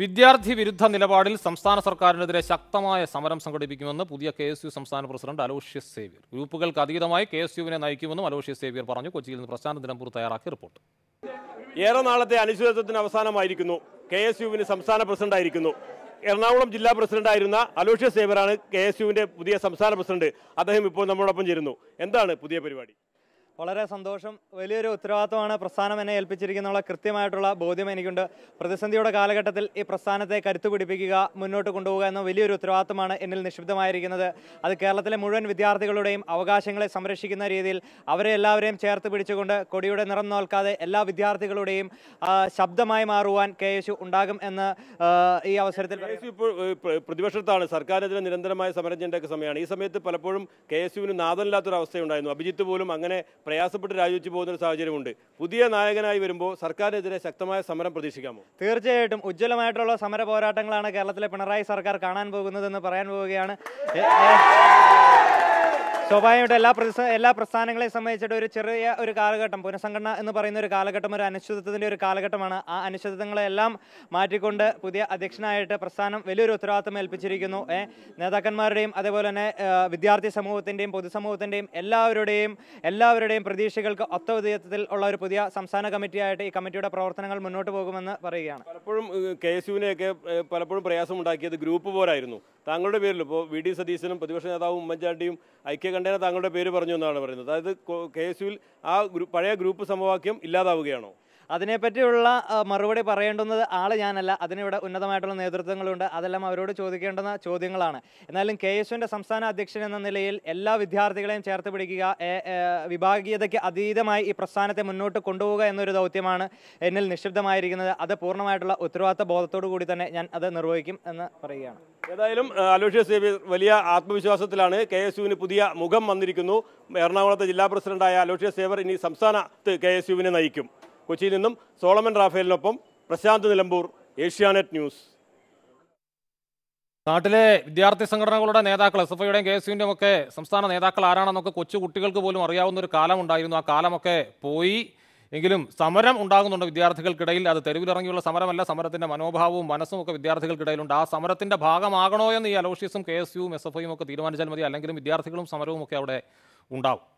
വിദ്യാർത്ഥി വിരുദ്ധ നിലപാടിൽ സംസ്ഥാന സർക്കാരിനെതിരെ ശക്തമായ സമരം സംഘടിപ്പിക്കുമെന്ന് പുതിയ കെ എസ് യു സംസ്ഥാന പ്രസിഡന്റ് അലോഷ്യസ് സേവ്യർ ഗ്രൂപ്പുകൾക്ക് അതീതമായി കെ എസ് യുവിനെ നയിക്കുമെന്നും അലോഷ്യസ് സേവ്യർ പറഞ്ഞു കൊച്ചിയിൽ നിന്ന് പ്രശാന്ത് ദിനംപൂർ തയ്യാറാക്കിയ റിപ്പോർട്ട് ഏറെ നാളത്തെ അനിശ്ചിതത്വത്തിന് അവസാനമായിരിക്കുന്നു കെ എസ് യുവിന് സംസ്ഥാന പ്രസിഡന്റായിരിക്കുന്നു എറണാകുളം ജില്ലാ പ്രസിഡന്റായിരുന്ന അലോഷ്യസ് സേവ്യറാണ് കെ എസ് യുവിന്റെ പുതിയ സംസ്ഥാന പ്രസിഡന്റ് അദ്ദേഹം ഇപ്പോൾ നമ്മോടൊപ്പം ചേരുന്നു എന്താണ് പുതിയ പരിപാടി വളരെ സന്തോഷം വലിയൊരു ഉത്തരവാദിത്വമാണ് പ്രസ്ഥാനം എന്നെ ഏൽപ്പിച്ചിരിക്കുന്നുള്ള കൃത്യമായിട്ടുള്ള ബോധ്യം എനിക്കുണ്ട് പ്രതിസന്ധിയുടെ കാലഘട്ടത്തിൽ ഈ പ്രസ്ഥാനത്തെ കരുത്തു പിടിപ്പിക്കുക മുന്നോട്ട് കൊണ്ടുപോകുക എന്ന വലിയൊരു ഉത്തരവാദിത്തമാണ് എന്നിൽ നിക്ഷിപ്തമായിരിക്കുന്നത് അത് കേരളത്തിലെ മുഴുവൻ വിദ്യാർത്ഥികളുടെയും അവകാശങ്ങളെ സംരക്ഷിക്കുന്ന രീതിയിൽ അവരെ എല്ലാവരെയും ചേർത്ത് പിടിച്ചുകൊണ്ട് കൊടിയുടെ നിറം നോൽക്കാതെ എല്ലാ വിദ്യാർത്ഥികളുടെയും ശബ്ദമായി മാറുവാൻ കെ യേശു ഉണ്ടാകും എന്ന് ഈ അവസരത്തിൽ പ്രതിപക്ഷത്താണ് സർക്കാരിനെതിരെ നിരന്തരമായ സമരം ചെയ്യേണ്ട സമയമാണ് ഈ സമയത്ത് പലപ്പോഴും കെ എസ് യുവിന് അവസ്ഥയുണ്ടായിരുന്നു അഭിജിത്ത് പോലും അങ്ങനെ പ്രയാസപ്പെട്ട് രാജിവെച്ച് പോകുന്ന ഒരു സാഹചര്യമുണ്ട് പുതിയ നായകനായി വരുമ്പോൾ സർക്കാരിനെതിരെ ശക്തമായ സമരം പ്രതീക്ഷിക്കാമോ തീർച്ചയായിട്ടും ഉജ്ജ്വലമായിട്ടുള്ള സമര പോരാട്ടങ്ങളാണ് കേരളത്തിലെ പിണറായി സർക്കാർ കാണാൻ പോകുന്നതെന്ന് പറയാൻ പോവുകയാണ് സ്വാഭാവികമായിട്ടും എല്ലാ പ്രതി എല്ലാ പ്രസ്ഥാനങ്ങളെയും സംബന്ധിച്ചിട്ട് ഒരു ചെറിയ ഒരു കാലഘട്ടം പുനഃസംഘടന എന്ന് പറയുന്ന ഒരു കാലഘട്ടം ഒരു അനിശ്ചിതത്വത്തിൻ്റെ ഒരു കാലഘട്ടമാണ് ആ അനിശ്ചിതത്വങ്ങളെല്ലാം മാറ്റിക്കൊണ്ട് പുതിയ അധ്യക്ഷനായിട്ട് പ്രസ്ഥാനം വലിയൊരു ഉത്തരവാദിത്തം ഏൽപ്പിച്ചിരിക്കുന്നു നേതാക്കന്മാരുടെയും അതേപോലെ തന്നെ വിദ്യാർത്ഥി സമൂഹത്തിൻ്റെയും പൊതുസമൂഹത്തിൻ്റെയും എല്ലാവരുടെയും എല്ലാവരുടെയും പ്രതീക്ഷകൾക്ക് ഒത്ത വിധത്തിൽ ഉള്ള ഒരു പുതിയ സംസ്ഥാന കമ്മിറ്റിയായിട്ട് ഈ കമ്മിറ്റിയുടെ പ്രവർത്തനങ്ങൾ മുന്നോട്ട് പോകുമെന്ന് പറയുകയാണ് പലപ്പോഴും കെ എസ് യുവിനെയൊക്കെ പലപ്പോഴും പ്രയാസമുണ്ടാക്കിയത് ഗ്രൂപ്പ് പോരായിരുന്നു താങ്കളുടെ പേരിൽ ഇപ്പോൾ വി ഡി സതീശനും പ്രതിപക്ഷ നേതാവും ഉമ്മൻചാണ്ടിയും ഐക്യ കണ്ടതിന് താങ്കളുടെ പേര് പറഞ്ഞു എന്നാണ് പറയുന്നത് അതായത് കെ എസ് യുവിൽ ആ പഴയ ഗ്രൂപ്പ് സമവാക്യം ഇല്ലാതാവുകയാണോ അതിനെപ്പറ്റിയുള്ള മറുപടി പറയേണ്ടുന്നത് ആൾ ഞാനല്ല അതിനിവിടെ ഉന്നതമായിട്ടുള്ള നേതൃത്വങ്ങളുണ്ട് അതെല്ലാം അവരോട് ചോദിക്കേണ്ടുന്ന ചോദ്യങ്ങളാണ് എന്നാലും കെ സംസ്ഥാന അധ്യക്ഷൻ എന്ന നിലയിൽ എല്ലാ വിദ്യാർത്ഥികളെയും ചേർത്ത് പിടിക്കുക വിഭാഗീയതയ്ക്ക് അതീതമായി ഈ പ്രസ്ഥാനത്തെ മുന്നോട്ട് കൊണ്ടുപോവുക എന്നൊരു ദൗത്യമാണ് എന്നിൽ നിക്ഷിപ്തമായിരിക്കുന്നത് അത് പൂർണ്ണമായിട്ടുള്ള ഉത്തരവാദിത്ത ബോധത്തോടു കൂടി തന്നെ ഞാൻ അത് നിർവഹിക്കും എന്ന് പറയുകയാണ് ഏതായാലും അലോഷ്യസ് സേവ്യർ വലിയ ആത്മവിശ്വാസത്തിലാണ് കെ എസ് യുവിന് പുതിയ മുഖം വന്നിരിക്കുന്നു എറണാകുളത്തെ ജില്ലാ പ്രസിഡന്റായ അലോഷ്യ സേവർ ഇനി സംസ്ഥാനത്ത് കെ എസ് യുവിനെ നയിക്കും കൊച്ചിയിൽ നിന്നും സോളമൻ റാഫേലിനൊപ്പം പ്രശാന്ത് നിലമ്പൂർ ഏഷ്യാനെറ്റ് ന്യൂസ് നാട്ടിലെ വിദ്യാർത്ഥി സംഘടനകളുടെ നേതാക്കൾ എസ് എഫ് ഐയുടെയും കെ എസ് യുവിൻ്റെയും ഒക്കെ സംസ്ഥാന നേതാക്കൾ ആരാണെന്നൊക്കെ കൊച്ചു കുട്ടികൾക്ക് പോലും അറിയാവുന്ന ഒരു കാലമുണ്ടായിരുന്നു ആ കാലമൊക്കെ പോയി എങ്കിലും സമരം ഉണ്ടാകുന്നുണ്ട് വിദ്യാർത്ഥികൾക്കിടയിൽ അത് തെരുവിലിറങ്ങിയുള്ള സമരമല്ല സമരത്തിൻ്റെ മനോഭാവവും മനസ്സും ഒക്കെ വിദ്യാർത്ഥികൾക്കിടയിലുണ്ട് ആ സമരത്തിൻ്റെ ഭാഗമാകണോ എന്ന് ഈ അലോഷ്യസും കെ എസ് യുവും എസ് എഫ് ഐയും ഒക്കെ തീരുമാനിച്ചാൽ മതി അല്ലെങ്കിലും വിദ്യാർത്ഥികളും സമരവും ഒക്കെ അവിടെ ഉണ്ടാവും